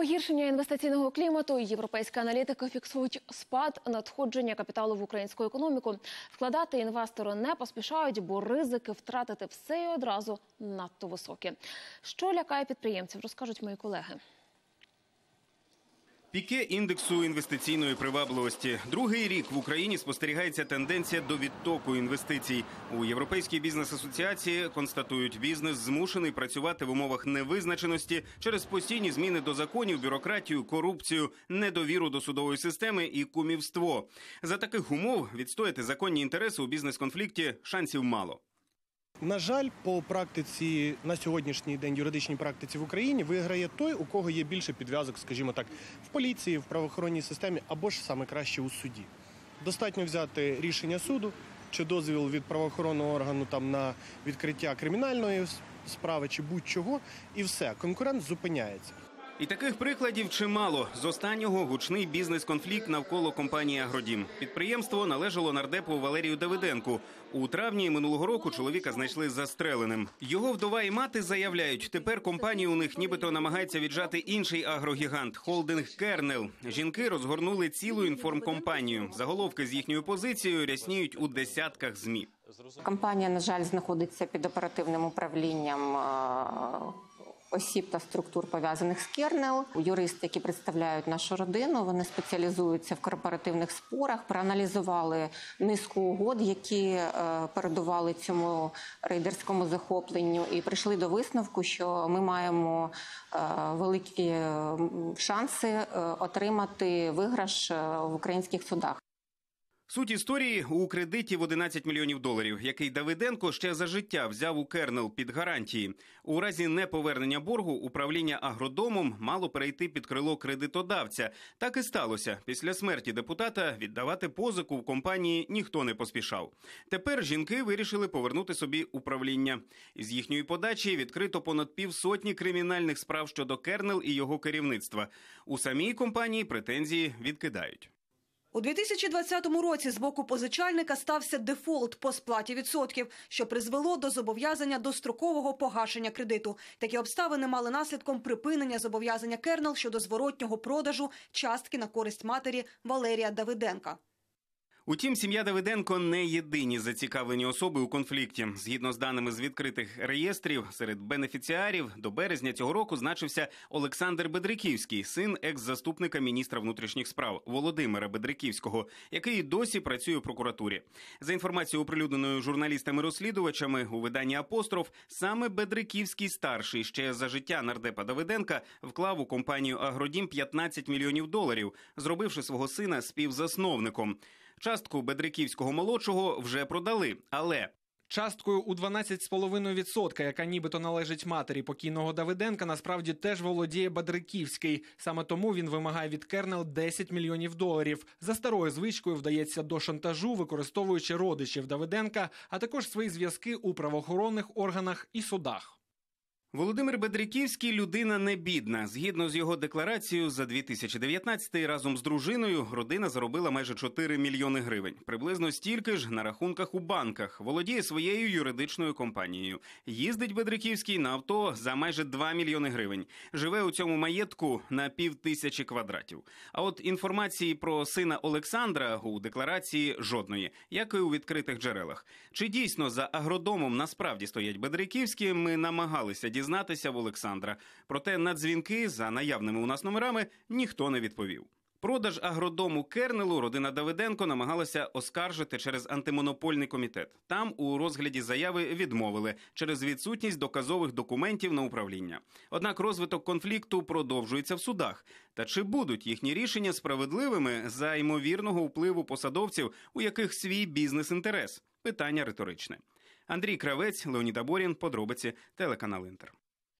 Погіршення інвестиційного клімату європейські аналітики фіксують спад надходження капіталу в українську економіку. Вкладати інвестори не поспішають, бо ризики втратити все і одразу надто високі. Що лякає підприємців, розкажуть мої колеги. Піке індексу інвестиційної привабливості другий рік в Україні спостерігається тенденція до відтоку інвестицій у європейській бізнес асоціації. Констатують, бізнес змушений працювати в умовах невизначеності через постійні зміни до законів, бюрократію, корупцію, недовіру до судової системи і кумівство. За таких умов відстояти законні інтереси у бізнес-конфлікті шансів мало. На жаль, по практиці на сьогоднішній день юридичній практиці в Україні виграє той, у кого є більше підв'язок, скажімо так, в поліції, в правоохоронній системі або ж саме краще у суді. Достатньо взяти рішення суду чи дозвіл від правоохоронного органу там на відкриття кримінальної справи чи будь-чого, і все конкурент зупиняється. І таких прикладів чимало. З останнього гучний бізнес-конфлікт навколо компанії Агродім. Підприємство належало нардепу Валерію Давиденку. У травні минулого року чоловіка знайшли застреленим. Його вдова і мати заявляють, тепер компанію у них нібито намагається віджати інший агрогігант холдинг Кернел. Жінки розгорнули цілу інформкомпанію. Заголовки з їхньою позицією рясніють у десятках змі. Компанія, на жаль, знаходиться під оперативним управлінням. Е, осіб та структур пов'язаних з Кернел. Юристи, які представляють нашу родину, вони спеціалізуються в корпоративних спорах, проаналізували низку угод, які е, передували цьому рейдерському захопленню, і прийшли до висновку, що ми маємо е, великі шанси е, отримати виграш в українських судах. Суть історії у кредиті в 11 мільйонів доларів, який Давиденко ще за життя взяв у Кернел під гарантії. У разі неповернення боргу управління агродомом мало перейти під крило кредитодавця. Так і сталося. Після смерті депутата віддавати позику в компанії ніхто не поспішав. Тепер жінки вирішили повернути собі управління. З їхньої подачі відкрито понад півсотні кримінальних справ щодо Кернел і його керівництва. У самій компанії претензії відкидають. У 2020 році з боку позичальника стався дефолт по сплаті відсотків, що призвело до зобов'язання дострокового погашення кредиту. Такі обставини мали наслідком припинення зобов'язання Кернел щодо зворотнього продажу частки на користь матері Валерія Давиденка. Утім, сім'я Давиденко не єдині зацікавлені особи у конфлікті. Згідно з даними з відкритих реєстрів, серед бенефіціарів до березня цього року значився Олександр Бедриківський, син екс-заступника міністра внутрішніх справ Володимира Бедриківського, який досі працює у прокуратурі. За інформацією оприлюдненою журналістами-розслідувачами у виданні апостроф саме Бедриківський старший ще за життя нардепа Давиденка вклав у компанію Агродім 15 мільйонів доларів, зробивши свого сина співзасновником. Частку Бедриківського молодшого вже продали, але Часткою у 12,5%, яка нібито належить матері покійного Давиденка, насправді теж володіє Бадриківський. Саме тому він вимагає від Кернел 10 мільйонів доларів. За старою звичкою вдається до шантажу, використовуючи родичів Давиденка, а також свої зв'язки у правоохоронних органах і судах. Володимир Бедриківський людина не бідна. Згідно з його декларацією, за 2019-й разом з дружиною родина заробила майже 4 мільйони гривень. Приблизно стільки ж на рахунках у банках. Володіє своєю юридичною компанією. Їздить Бедриківський на авто за майже 2 мільйони гривень. Живе у цьому маєтку на пів тисячі квадратів. А от інформації про сина Олександра у декларації жодної, як і у відкритих джерелах. Чи дійсно за агродомом насправді стоять Бедриківські? Ми намагалися дізнатися дізнатися в Олександра. Проте на дзвінки за наявними у нас номерами ніхто не відповів. Продаж агродому Кернелу родина Давиденко намагалася оскаржити через антимонопольний комітет. Там у розгляді заяви відмовили через відсутність доказових документів на управління. Однак розвиток конфлікту продовжується в судах. Та чи будуть їхні рішення справедливими за ймовірного впливу посадовців, у яких свій бізнес інтерес? Питання риторичне. Андрій Кравець, Леонід Аборін, подробиці телеканал Інтер.